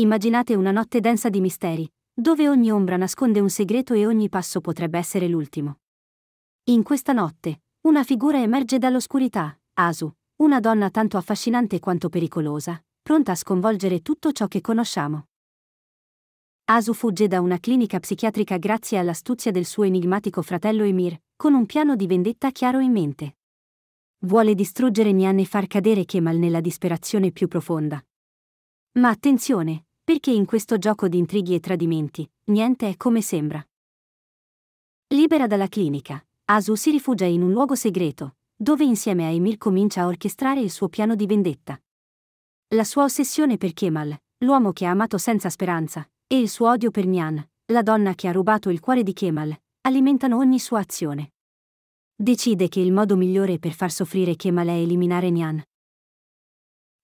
Immaginate una notte densa di misteri, dove ogni ombra nasconde un segreto e ogni passo potrebbe essere l'ultimo. In questa notte, una figura emerge dall'oscurità, Asu, una donna tanto affascinante quanto pericolosa, pronta a sconvolgere tutto ciò che conosciamo. Asu fugge da una clinica psichiatrica grazie all'astuzia del suo enigmatico fratello Emir, con un piano di vendetta chiaro in mente. Vuole distruggere Nian e far cadere Kemal nella disperazione più profonda. Ma attenzione, perché in questo gioco di intrighi e tradimenti, niente è come sembra. Libera dalla clinica, Asu si rifugia in un luogo segreto, dove insieme a Emir comincia a orchestrare il suo piano di vendetta. La sua ossessione per Kemal, l'uomo che ha amato senza speranza, e il suo odio per Nyan, la donna che ha rubato il cuore di Kemal, alimentano ogni sua azione. Decide che il modo migliore per far soffrire Kemal è eliminare Nian,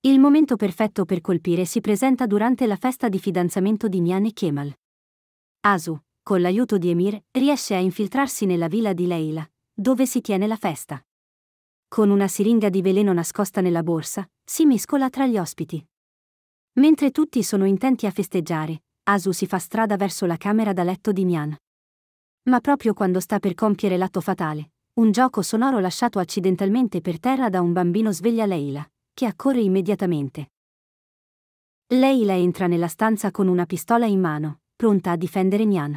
il momento perfetto per colpire si presenta durante la festa di fidanzamento di Mian e Kemal. Asu, con l'aiuto di Emir, riesce a infiltrarsi nella villa di Leila, dove si tiene la festa. Con una siringa di veleno nascosta nella borsa, si mescola tra gli ospiti. Mentre tutti sono intenti a festeggiare, Asu si fa strada verso la camera da letto di Mian. Ma proprio quando sta per compiere l'atto fatale, un gioco sonoro lasciato accidentalmente per terra da un bambino sveglia Leila che accorre immediatamente. Leila entra nella stanza con una pistola in mano, pronta a difendere Nyan.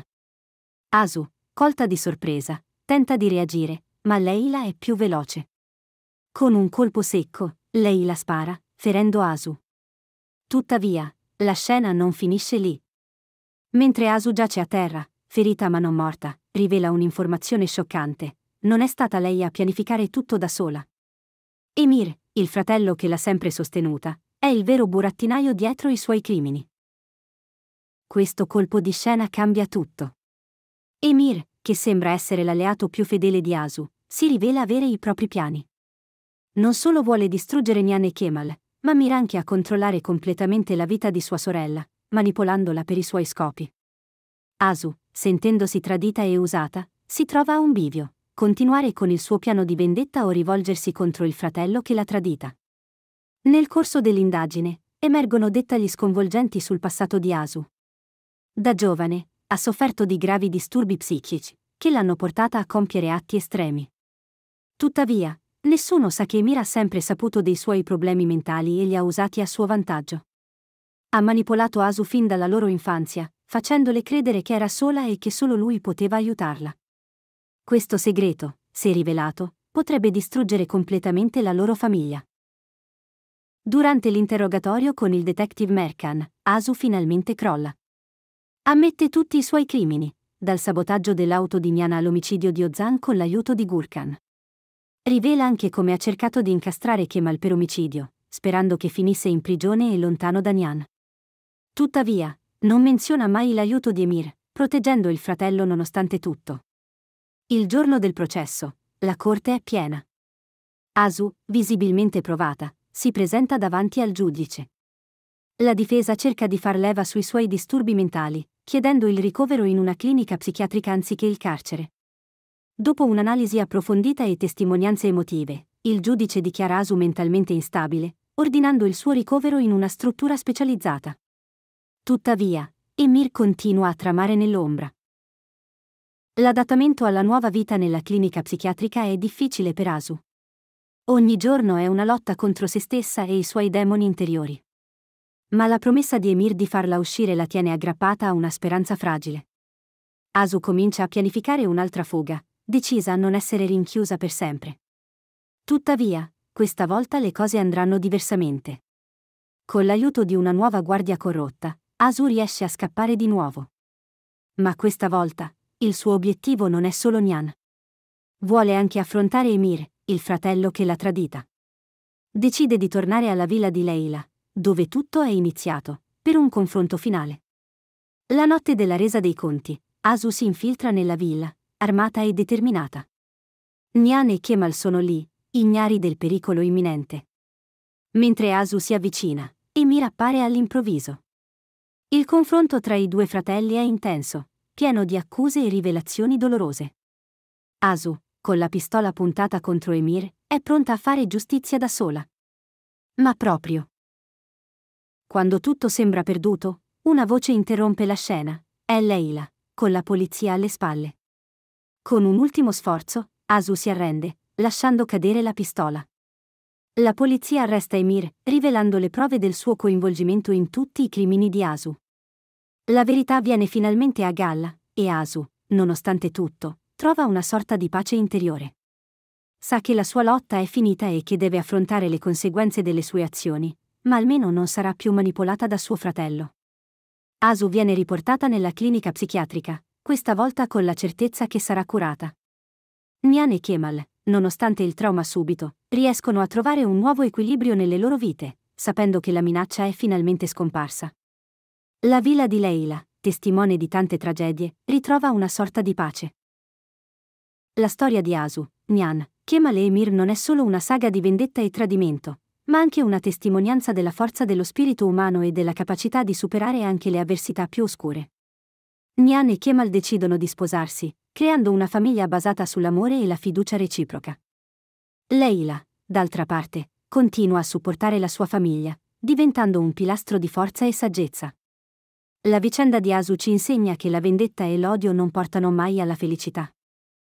Asu, colta di sorpresa, tenta di reagire, ma Leila è più veloce. Con un colpo secco, Leila spara, ferendo Asu. Tuttavia, la scena non finisce lì. Mentre Asu giace a terra, ferita ma non morta, rivela un'informazione scioccante. Non è stata lei a pianificare tutto da sola. Emir, il fratello che l'ha sempre sostenuta, è il vero burattinaio dietro i suoi crimini. Questo colpo di scena cambia tutto. Emir, che sembra essere l'alleato più fedele di Asu, si rivela avere i propri piani. Non solo vuole distruggere Nian e Kemal, ma mira anche a controllare completamente la vita di sua sorella, manipolandola per i suoi scopi. Asu, sentendosi tradita e usata, si trova a un bivio continuare con il suo piano di vendetta o rivolgersi contro il fratello che l'ha tradita. Nel corso dell'indagine, emergono dettagli sconvolgenti sul passato di Asu. Da giovane, ha sofferto di gravi disturbi psichici, che l'hanno portata a compiere atti estremi. Tuttavia, nessuno sa che Emir ha sempre saputo dei suoi problemi mentali e li ha usati a suo vantaggio. Ha manipolato Asu fin dalla loro infanzia, facendole credere che era sola e che solo lui poteva aiutarla. Questo segreto, se rivelato, potrebbe distruggere completamente la loro famiglia. Durante l'interrogatorio con il detective Merkan, Asu finalmente crolla. Ammette tutti i suoi crimini, dal sabotaggio dell'auto di Niana all'omicidio di Ozan con l'aiuto di Gurkan. Rivela anche come ha cercato di incastrare Kemal per omicidio, sperando che finisse in prigione e lontano da Nian. Tuttavia, non menziona mai l'aiuto di Emir, proteggendo il fratello nonostante tutto. Il giorno del processo, la corte è piena. Asu, visibilmente provata, si presenta davanti al giudice. La difesa cerca di far leva sui suoi disturbi mentali, chiedendo il ricovero in una clinica psichiatrica anziché il carcere. Dopo un'analisi approfondita e testimonianze emotive, il giudice dichiara Asu mentalmente instabile, ordinando il suo ricovero in una struttura specializzata. Tuttavia, Emir continua a tramare nell'ombra. L'adattamento alla nuova vita nella clinica psichiatrica è difficile per Asu. Ogni giorno è una lotta contro se stessa e i suoi demoni interiori. Ma la promessa di Emir di farla uscire la tiene aggrappata a una speranza fragile. Asu comincia a pianificare un'altra fuga, decisa a non essere rinchiusa per sempre. Tuttavia, questa volta le cose andranno diversamente. Con l'aiuto di una nuova guardia corrotta, Asu riesce a scappare di nuovo. Ma questa volta, il suo obiettivo non è solo Nian. Vuole anche affrontare Emir, il fratello che l'ha tradita. Decide di tornare alla villa di Leila, dove tutto è iniziato, per un confronto finale. La notte della resa dei conti, Asu si infiltra nella villa, armata e determinata. Nian e Kemal sono lì, ignari del pericolo imminente. Mentre Asu si avvicina, Emir appare all'improvviso. Il confronto tra i due fratelli è intenso pieno di accuse e rivelazioni dolorose. Asu, con la pistola puntata contro Emir, è pronta a fare giustizia da sola. Ma proprio. Quando tutto sembra perduto, una voce interrompe la scena. È Leila, con la polizia alle spalle. Con un ultimo sforzo, Asu si arrende, lasciando cadere la pistola. La polizia arresta Emir, rivelando le prove del suo coinvolgimento in tutti i crimini di Asu. La verità viene finalmente a galla, e Asu, nonostante tutto, trova una sorta di pace interiore. Sa che la sua lotta è finita e che deve affrontare le conseguenze delle sue azioni, ma almeno non sarà più manipolata da suo fratello. Asu viene riportata nella clinica psichiatrica, questa volta con la certezza che sarà curata. Nian e Kemal, nonostante il trauma subito, riescono a trovare un nuovo equilibrio nelle loro vite, sapendo che la minaccia è finalmente scomparsa. La villa di Leila, testimone di tante tragedie, ritrova una sorta di pace. La storia di Asu, Nyan, Kemal e Emir non è solo una saga di vendetta e tradimento, ma anche una testimonianza della forza dello spirito umano e della capacità di superare anche le avversità più oscure. Nyan e Kemal decidono di sposarsi, creando una famiglia basata sull'amore e la fiducia reciproca. Leila, d'altra parte, continua a supportare la sua famiglia, diventando un pilastro di forza e saggezza. La vicenda di Asu ci insegna che la vendetta e l'odio non portano mai alla felicità.